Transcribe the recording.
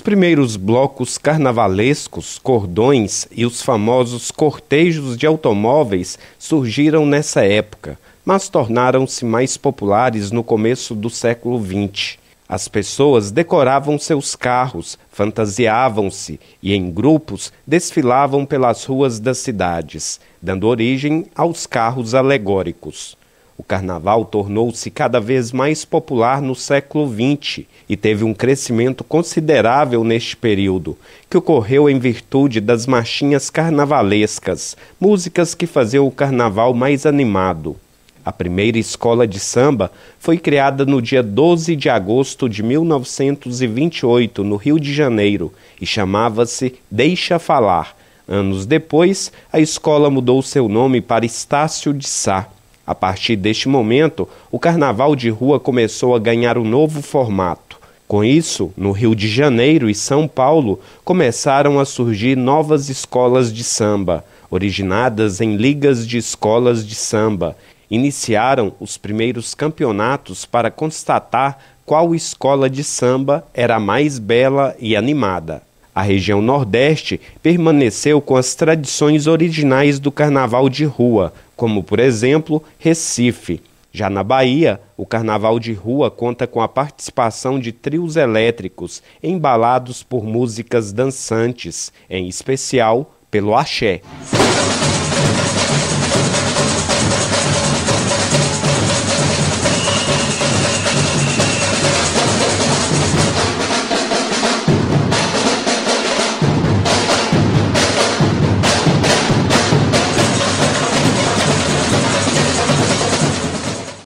Os primeiros blocos carnavalescos, cordões e os famosos cortejos de automóveis surgiram nessa época, mas tornaram-se mais populares no começo do século XX. As pessoas decoravam seus carros, fantasiavam-se e, em grupos, desfilavam pelas ruas das cidades, dando origem aos carros alegóricos. O carnaval tornou-se cada vez mais popular no século XX e teve um crescimento considerável neste período, que ocorreu em virtude das marchinhas carnavalescas, músicas que faziam o carnaval mais animado. A primeira escola de samba foi criada no dia 12 de agosto de 1928, no Rio de Janeiro, e chamava-se Deixa Falar. Anos depois, a escola mudou seu nome para Estácio de Sá. A partir deste momento, o carnaval de rua começou a ganhar um novo formato. Com isso, no Rio de Janeiro e São Paulo começaram a surgir novas escolas de samba, originadas em ligas de escolas de samba. Iniciaram os primeiros campeonatos para constatar qual escola de samba era a mais bela e animada. A região Nordeste permaneceu com as tradições originais do carnaval de rua, como, por exemplo, Recife. Já na Bahia, o carnaval de rua conta com a participação de trios elétricos embalados por músicas dançantes, em especial pelo axé.